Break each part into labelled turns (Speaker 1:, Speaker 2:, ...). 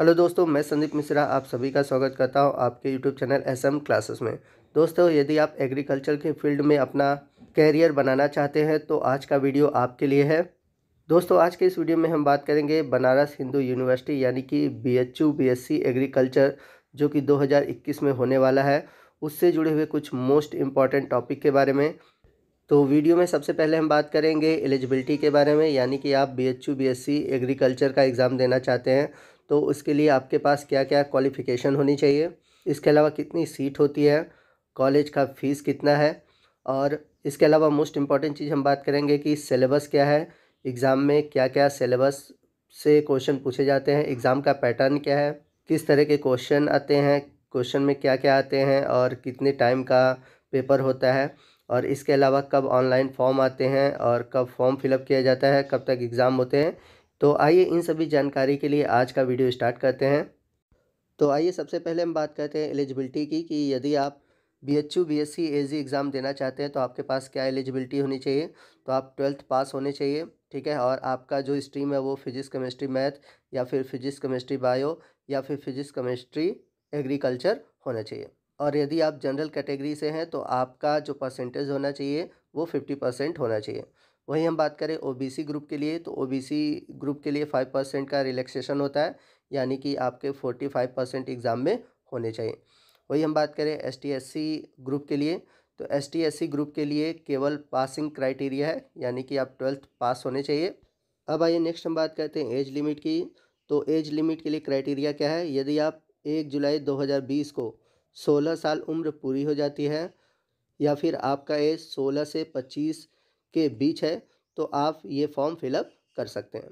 Speaker 1: hello दोस्तों मैं संदीप मिश्रा आप सभी का स्वागत करता हूं आपके YouTube channel S M classes में दोस्तों यदि आप एग्रीकल्चर के फील्ड में अपना कैरियर बनाना चाहते हैं तो आज का वीडियो आपके लिए है दोस्तों आज के इस वीडियो में हम बात करेंगे बनारस हिंदू यूनिवर्सिटी यानी कि B H U B S C agriculture जो कि दो में होने वाला है उससे जुड़े हुए कुछ मोस्ट इम्पॉर्टेंट टॉपिक के बारे में तो वीडियो में सबसे पहले हम बात करेंगे एलिजिबिलिटी के बारे में यानी कि आप B H U B S C agriculture का एग्ज़ाम देना चाहते हैं तो उसके लिए आपके पास क्या क्या क्वालिफ़िकेशन होनी चाहिए इसके अलावा कितनी सीट होती है कॉलेज का फ़ीस कितना है और इसके अलावा मोस्ट इम्पॉर्टेंट चीज़ हम बात करेंगे कि सिलेबस क्या है एग्ज़ाम में क्या क्या सिलेबस से क्वेश्चन पूछे जाते हैं एग्ज़ाम का पैटर्न क्या है किस तरह के क्वेश्चन आते हैं क्वेश्चन में क्या क्या आते हैं और कितने टाइम का पेपर होता है और इसके अलावा कब ऑनलाइन फॉर्म आते हैं और कब फॉर्म फिलअप किया जाता है कब तक एग्ज़ाम होते हैं तो आइए इन सभी जानकारी के लिए आज का वीडियो स्टार्ट करते हैं तो आइए सबसे पहले हम बात करते हैं एलिजिबिलिटी की कि यदि आप B H U B S C A G exam देना चाहते हैं तो आपके पास क्या एलिजिबिलिटी होनी चाहिए तो आप ट्वेल्थ पास होने चाहिए ठीक है और आपका जो स्ट्रीम है वो फिजिक्स केमिस्ट्री मैथ या फिर फिजिक्स केमिस्ट्री बायो या फिर फिजिक्स केमिस्ट्री एग्रीकल्चर होना चाहिए और यदि आप जनरल कैटेगरी से हैं तो आपका जो परसेंटेज होना चाहिए वो फिफ्टी परसेंट होना चाहिए वहीं हम बात करें ओबीसी ग्रुप के लिए तो ओबीसी ग्रुप के लिए फाइव परसेंट का रिलैक्सेशन होता है यानी कि आपके फोर्टी फाइव परसेंट एग्ज़ाम में होने चाहिए वही हम बात करें S T S C group के लिए तो S T S C group के लिए केवल पासिंग क्राइटेरिया है यानी कि आप ट्वेल्थ पास होने चाहिए अब आइए नेक्स्ट हम बात करते हैं एज लिमिट की तो एज लिमिट के लिए क्राइटेरिया क्या है यदि आप एक जुलाई दो को सोलह साल उम्र पूरी हो जाती है या फिर आपका एज सोलह से पच्चीस के बीच है तो आप ये फॉर्म फिलअप कर सकते हैं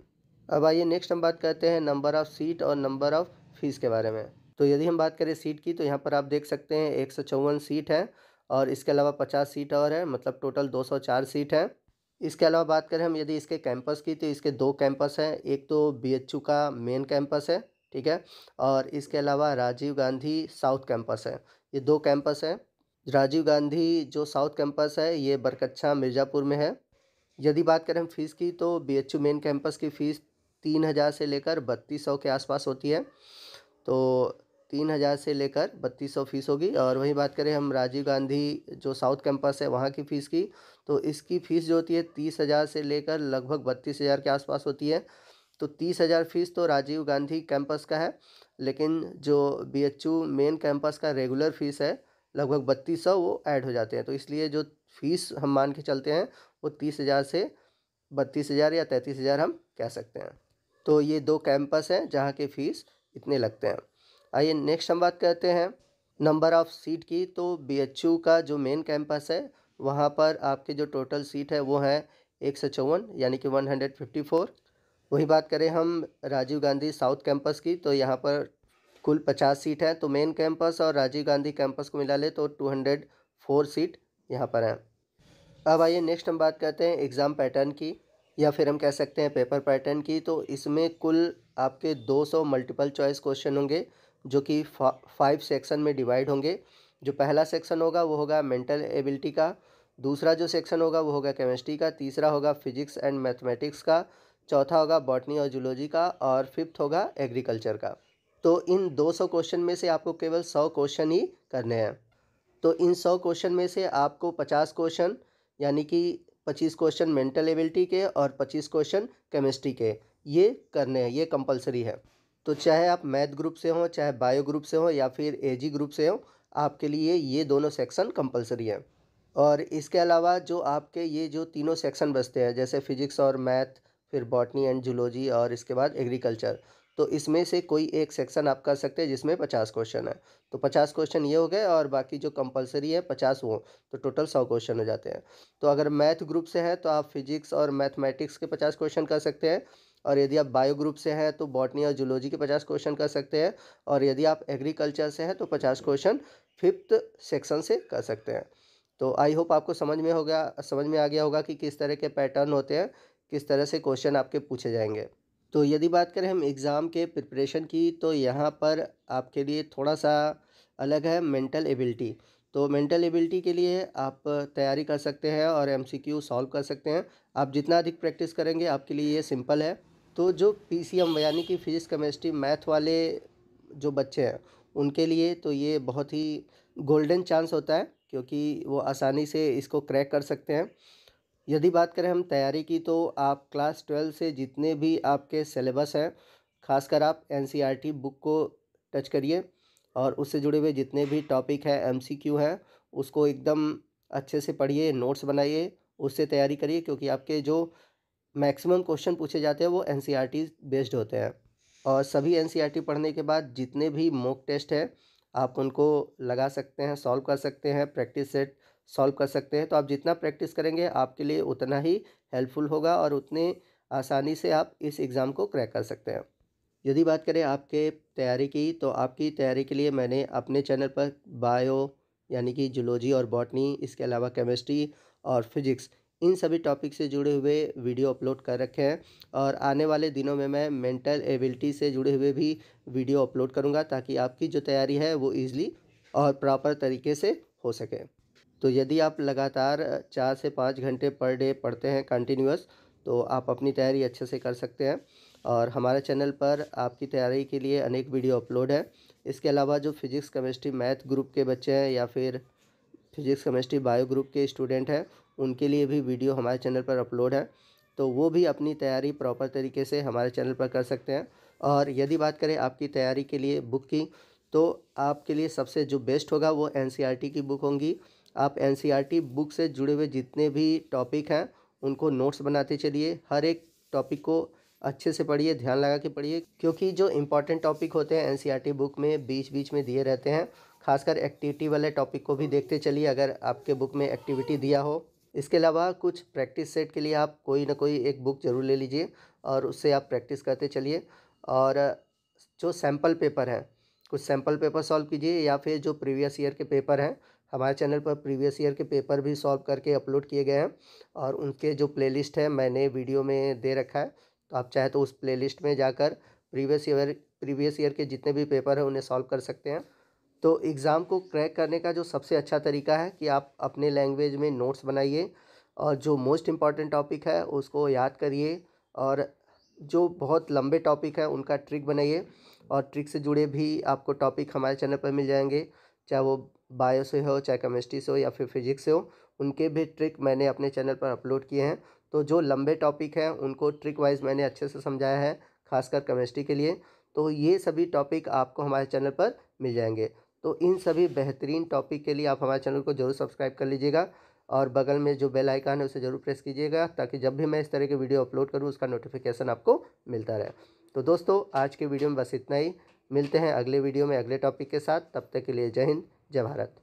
Speaker 1: अब आइए नेक्स्ट हम बात करते हैं नंबर ऑफ़ सीट और नंबर ऑफ़ फीस के बारे में तो यदि हम बात करें सीट की तो यहाँ पर आप देख सकते हैं एक सौ चौवन सीट है और इसके अलावा पचास सीट और है मतलब टोटल दो सौ चार सीट है इसके अलावा बात करें हम यदि इसके कैंपस की तो इसके दो कैंपस हैं एक तो बी का मेन कैंपस है ठीक है और इसके अलावा राजीव गांधी साउथ कैंपस है ये दो कैंपस है राजीव गांधी जो साउथ कैंपस है ये बरकच्छा मिर्ज़ापुर में है यदि बात करें फ़ीस की तो B H U main campus की फ़ीस तीन हज़ार से लेकर बत्तीस सौ के आसपास होती है तो तीन हज़ार से लेकर बत्तीस सौ फीस होगी और वहीं बात करें हम राजीव गांधी जो साउथ कैंपस है वहाँ की फ़ीस की तो इसकी फ़ीस जो होती है तीस हज़ार से लेकर लगभग बत्तीस हज़ार के आसपास होती है तो तीस हज़ार फीस तो राजीव गांधी कैंपस का है लेकिन जो B H U main campus का रेगुलर फ़ीस है लगभग बत्तीस सौ वो ऐड हो जाते हैं तो इसलिए जो फीस हम मान के चलते हैं वो तीस हज़ार से बत्तीस हज़ार या तैंतीस हज़ार हम कह सकते हैं तो ये दो कैंपस हैं जहाँ के फ़ीस इतने लगते हैं आइए नेक्स्ट हम बात करते हैं नंबर ऑफ़ सीट की तो बी का जो मेन कैंपस है वहाँ पर आपके जो टोटल सीट है वो है एक सौ चौवन यानी कि वन हंड्रेड फिफ्टी फोर वही बात करें हम राजीव गांधी साउथ कैंपस की तो यहाँ पर कुल पचास सीट है तो मेन कैंपस और राजीव गांधी कैंपस को मिला ले तो टू हंड्रेड फोर सीट यहाँ पर हैं अब आइए नेक्स्ट हम बात करते हैं एग्ज़ाम पैटर्न की या फिर हम कह सकते हैं पेपर पैटर्न की तो इसमें कुल आपके दो सौ मल्टीपल चॉइस क्वेश्चन होंगे जो कि फा, फाइव सेक्शन में डिवाइड होंगे जो पहला सेक्शन होगा वो होगा मेंटल एबिलिटी का दूसरा जो सेक्शन होगा वो होगा केमिस्ट्री का तीसरा होगा फिजिक्स एंड मैथमेटिक्स का चौथा होगा बॉटनी और जूलॉजी का और फिफ्थ होगा एग्रीकल्चर का तो इन 200 क्वेश्चन में से आपको केवल 100 क्वेश्चन ही करने हैं तो इन 100 क्वेश्चन में से आपको 50 क्वेश्चन यानी कि 25 क्वेश्चन मेंटल एबिलिटी के और 25 क्वेश्चन केमिस्ट्री के ये करने हैं ये कंपलसरी है तो चाहे आप मैथ ग्रुप से हों चाहे बायो ग्रुप से हों या फिर एजी ग्रुप से हों आपके लिए ये दोनों सेक्शन कंपलसरी हैं और इसके अलावा जो आपके ये जो तीनों सेक्शन बचते हैं जैसे फिजिक्स और मैथ फिर बॉटनी एंड जूलॉजी और इसके बाद एग्रीकल्चर तो इसमें से कोई एक सेक्शन आप कर सकते हैं जिसमें पचास क्वेश्चन है तो पचास क्वेश्चन ये हो गए और बाकी जो कंपलसरी है पचास वो तो टोटल सौ क्वेश्चन हो जाते हैं तो अगर मैथ ग्रुप से हैं तो आप फिजिक्स और मैथमेटिक्स के पचास क्वेश्चन कर सकते हैं और यदि आप बायो ग्रुप से हैं तो बॉटनी और जूलॉजी के पचास क्वेश्चन कर सकते हैं और यदि आप एग्रीकल्चर से हैं तो पचास क्वेश्चन फिफ्थ सेक्शन से कर सकते हैं तो आई होप आपको समझ में हो गया समझ में आ गया होगा कि किस तरह के पैटर्न होते हैं किस तरह से क्वेश्चन आपके पूछे जाएंगे तो यदि बात करें हम एग्ज़ाम के प्रिपरेशन की तो यहाँ पर आपके लिए थोड़ा सा अलग है मेंटल एबिलिटी तो मेंटल एबिलिटी के लिए आप तैयारी कर सकते हैं और एमसीक्यू सॉल्व कर सकते हैं आप जितना अधिक प्रैक्टिस करेंगे आपके लिए ये सिंपल है तो जो पीसीएम यानी कि फिज़िक्स केमिस्ट्री मैथ वाले जो बच्चे हैं उनके लिए तो ये बहुत ही गोल्डन चांस होता है क्योंकि वो आसानी से इसको क्रैक कर सकते हैं यदि बात करें हम तैयारी की तो आप क्लास ट्वेल्व से जितने भी आपके सिलेबस हैं खासकर आप N C R T book को टच करिए और उससे जुड़े हुए जितने भी टॉपिक हैं एम सी क्यू हैं उसको एकदम अच्छे से पढ़िए नोट्स बनाइए उससे तैयारी करिए क्योंकि आपके जो मैक्सिमम क्वेश्चन पूछे जाते हैं वो N C R T based होते हैं और सभी एन सी आर टी पढ़ने के बाद जितने भी मॉक टेस्ट हैं आप उनको लगा सकते हैं सॉल्व कर सकते हैं प्रैक्टिस सेट सॉल्व कर सकते हैं तो आप जितना प्रैक्टिस करेंगे आपके लिए उतना ही हेल्पफुल होगा और उतने आसानी से आप इस एग्ज़ाम को क्रैक कर सकते हैं यदि बात करें आपके तैयारी की तो आपकी तैयारी के लिए मैंने अपने चैनल पर बायो यानी कि जुलोजी और बॉटनी इसके अलावा केमिस्ट्री और फिजिक्स इन सभी टॉपिक से जुड़े हुए वीडियो अपलोड कर रखे हैं और आने वाले दिनों में मैं मेंटल एबिलिटी से जुड़े हुए भी वीडियो अपलोड करूँगा ताकि आपकी जो तैयारी है वो ईज़िली और प्रॉपर तरीके से हो सके तो यदि आप लगातार चार से पाँच घंटे पर डे पढ़ते हैं कंटिन्यूस तो आप अपनी तैयारी अच्छे से कर सकते हैं और हमारे चैनल पर आपकी तैयारी के लिए अनेक वीडियो अपलोड है इसके अलावा जो फिज़िक्स केमिस्ट्री मैथ ग्रुप के बच्चे हैं या फिर फिज़िक्स केमिस्ट्री बायो ग्रुप के स्टूडेंट हैं उनके लिए भी वीडियो हमारे चैनल पर अपलोड है तो वो भी अपनी तैयारी प्रॉपर तरीके से हमारे चैनल पर कर सकते हैं और यदि बात करें आपकी तैयारी के लिए बुक की तो आपके लिए सबसे जो बेस्ट होगा वो एन की बुक होंगी आप एन बुक e से जुड़े हुए जितने भी टॉपिक हैं उनको नोट्स बनाते चलिए हर एक टॉपिक को अच्छे से पढ़िए ध्यान लगा के पढ़िए क्योंकि जो इम्पॉर्टेंट टॉपिक होते हैं एन बुक e में बीच बीच में दिए रहते हैं खासकर एक्टिविटी वाले टॉपिक को भी देखते चलिए अगर आपके बुक में एक्टिविटी दिया हो इसके अलावा कुछ प्रैक्टिस सेट के लिए आप कोई ना कोई एक बुक ज़रूर ले लीजिए और उससे आप प्रैक्टिस करते चलिए और जो सैम्पल पेपर हैं कुछ सैम्पल पेपर सॉल्व कीजिए या फिर जो प्रीवियस ईयर के पेपर हैं हमारे चैनल पर प्रीवियस ईयर के पेपर भी सॉल्व करके अपलोड किए गए हैं और उनके जो प्लेलिस्ट है मैंने वीडियो में दे रखा है तो आप चाहे तो उस प्लेलिस्ट में जाकर प्रीवियस ईयर प्रीवियस ईयर के जितने भी पेपर हैं उन्हें सॉल्व कर सकते हैं तो एग्ज़ाम को क्रैक करने का जो सबसे अच्छा तरीका है कि आप अपने लैंग्वेज में नोट्स बनाइए और जो मोस्ट इम्पॉर्टेंट टॉपिक है उसको याद करिए और जो बहुत लंबे टॉपिक है उनका ट्रिक बनाइए और ट्रिक से जुड़े भी आपको टॉपिक हमारे चैनल पर मिल जाएंगे चाहे वो बायो से हो चाहे केमिस्ट्री से हो या फिर फिजिक्स से हो उनके भी ट्रिक मैंने अपने चैनल पर अपलोड किए हैं तो जो लंबे टॉपिक हैं उनको ट्रिक वाइज मैंने अच्छे से समझाया है खासकर केमिस्ट्री के लिए तो ये सभी टॉपिक आपको हमारे चैनल पर मिल जाएंगे तो इन सभी बेहतरीन टॉपिक के लिए आप हमारे चैनल को जरूर सब्सक्राइब कर लीजिएगा और बगल में जो बेल आइकान है उसे ज़रूर प्रेस कीजिएगा ताकि जब भी मैं इस तरह के वीडियो अपलोड करूँ उसका नोटिफिकेशन आपको मिलता रहे तो दोस्तों आज के वीडियो में बस इतना ही मिलते हैं अगले वीडियो में अगले टॉपिक के साथ तब तक के लिए जय हिंद जय भारत